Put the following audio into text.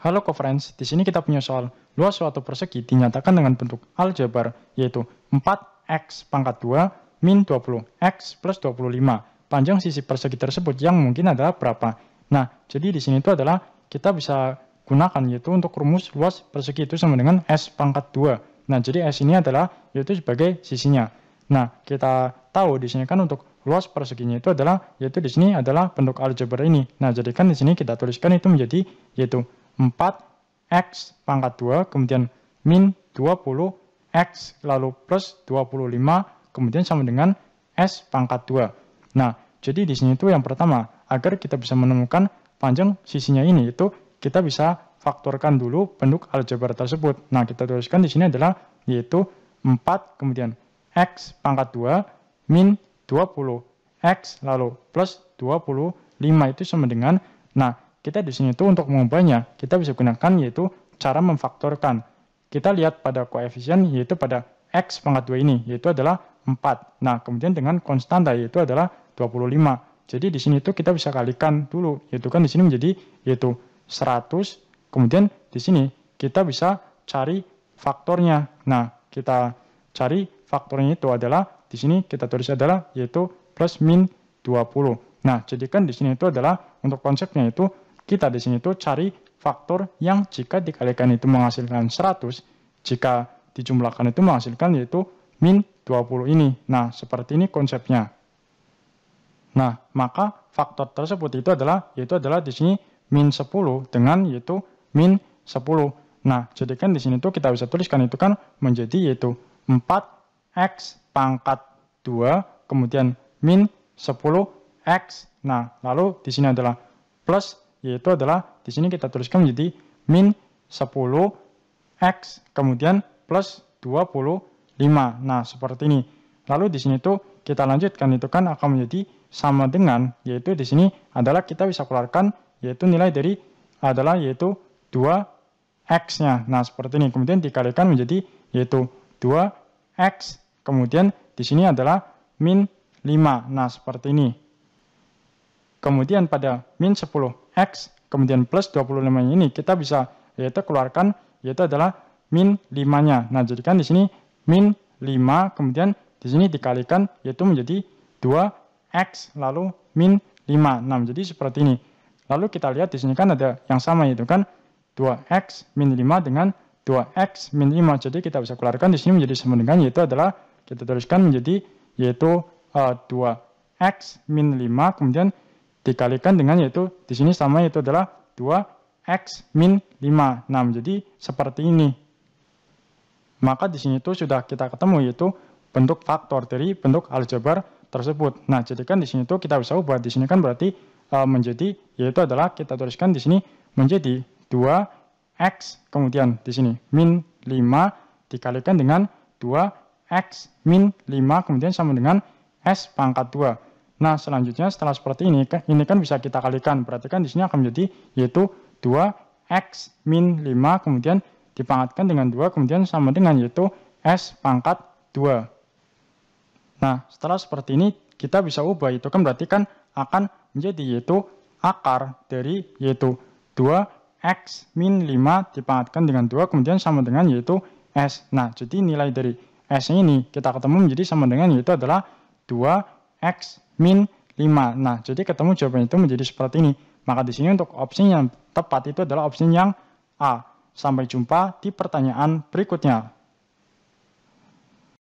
Halo co-friends, di sini kita punya soal luas suatu persegi dinyatakan dengan bentuk aljabar yaitu 4x pangkat 2 min 20x plus 25 panjang sisi persegi tersebut yang mungkin adalah berapa. Nah, jadi di sini itu adalah kita bisa gunakan yaitu untuk rumus luas persegi itu sama dengan s pangkat 2. Nah, jadi s ini adalah yaitu sebagai sisinya. Nah, kita tahu di sini kan untuk luas perseginya itu adalah yaitu di sini adalah bentuk aljabar ini. Nah, jadikan di sini kita tuliskan itu menjadi yaitu 4x pangkat 2, kemudian min 20x, lalu plus 25, kemudian sama dengan s pangkat 2. Nah, jadi di sini itu yang pertama, agar kita bisa menemukan panjang sisinya ini, itu kita bisa faktorkan dulu penduk aljabar tersebut. Nah, kita tuliskan di sini adalah yaitu 4, kemudian x pangkat 2, min 20x, lalu plus 25 itu sama dengan, nah, kita di sini itu untuk mengubahnya, kita bisa gunakan yaitu cara memfaktorkan. Kita lihat pada koefisien yaitu pada X pangkat 2 ini, yaitu adalah 4. Nah, kemudian dengan konstanta yaitu adalah 25. Jadi di sini itu kita bisa kalikan dulu, yaitu kan di sini menjadi yaitu 100, kemudian di sini kita bisa cari faktornya. Nah, kita cari faktornya itu adalah di sini kita tulis adalah yaitu plus min 20. Nah, jadikan di sini itu adalah untuk konsepnya itu kita di sini tuh cari faktor yang jika dikalikan itu menghasilkan 100, jika dijumlahkan itu menghasilkan yaitu min 20 ini. Nah, seperti ini konsepnya. Nah, maka faktor tersebut itu adalah yaitu adalah di sini min 10 dengan yaitu min 10. Nah, jadi kan di sini tuh kita bisa tuliskan itu kan menjadi yaitu 4x pangkat 2 kemudian min 10x. Nah, lalu di sini adalah plus yaitu adalah di sini kita tuliskan menjadi min 10x kemudian plus 25. Nah, seperti ini. Lalu di sini tuh kita lanjutkan itu kan akan menjadi sama dengan yaitu di sini adalah kita bisa keluarkan yaitu nilai dari adalah yaitu 2x-nya. Nah, seperti ini. Kemudian dikalikan menjadi yaitu 2x kemudian di sini adalah min 5. Nah, seperti ini. Kemudian pada min 10 X kemudian plus 25 ini kita bisa yaitu keluarkan yaitu adalah min 5-nya. Nah, jadikan di sini min 5 kemudian di sini dikalikan yaitu menjadi 2x lalu min 5. Nah, menjadi seperti ini. Lalu kita lihat di sini kan ada yang sama yaitu kan 2x min 5 dengan 2x min 5. Jadi kita bisa keluarkan di sini menjadi sama dengan yaitu adalah kita tuliskan menjadi yaitu uh, eh, 2x min 5 kemudian dikalikan dengan yaitu di sini sama yaitu adalah 2x min 5, 6. Jadi seperti ini. Maka di sini itu sudah kita ketemu yaitu bentuk faktor dari bentuk aljabar tersebut. Nah, jadi kan di sini itu kita bisa ubah. Di sini kan berarti e, menjadi yaitu adalah kita tuliskan di sini menjadi 2x kemudian di sini min 5 dikalikan dengan 2x min 5 kemudian sama dengan s pangkat 2. Nah, selanjutnya setelah seperti ini, kan, ini kan bisa kita kalikan. Berarti kan di sini akan menjadi yaitu 2x min 5 kemudian dipangkatkan dengan 2 kemudian sama dengan yaitu s pangkat 2. Nah, setelah seperti ini kita bisa ubah itu kan berarti kan akan menjadi yaitu akar dari yaitu 2x min 5 dipangkatkan dengan 2 kemudian sama dengan yaitu s. Nah, jadi nilai dari s ini kita ketemu menjadi sama dengan yaitu adalah 2x min 5. Nah, jadi ketemu jawaban itu menjadi seperti ini. Maka di sini untuk opsi yang tepat itu adalah opsi yang A. Sampai jumpa di pertanyaan berikutnya.